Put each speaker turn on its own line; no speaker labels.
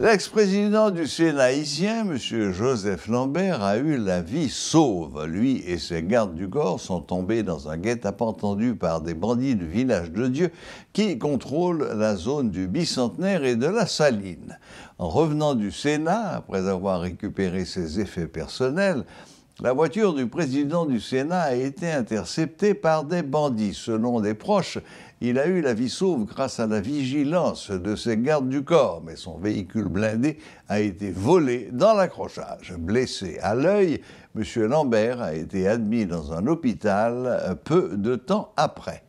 L'ex-président du Sénat haïtien, M. Joseph Lambert, a eu la vie sauve. Lui et ses gardes du corps sont tombés dans un guet-apens tendu par des bandits du village de Dieu qui contrôlent la zone du bicentenaire et de la saline. En revenant du Sénat, après avoir récupéré ses effets personnels, la voiture du président du Sénat a été interceptée par des bandits. Selon des proches, il a eu la vie sauve grâce à la vigilance de ses gardes du corps, mais son véhicule blindé a été volé dans l'accrochage. Blessé à l'œil, M. Lambert a été admis dans un hôpital peu de temps après.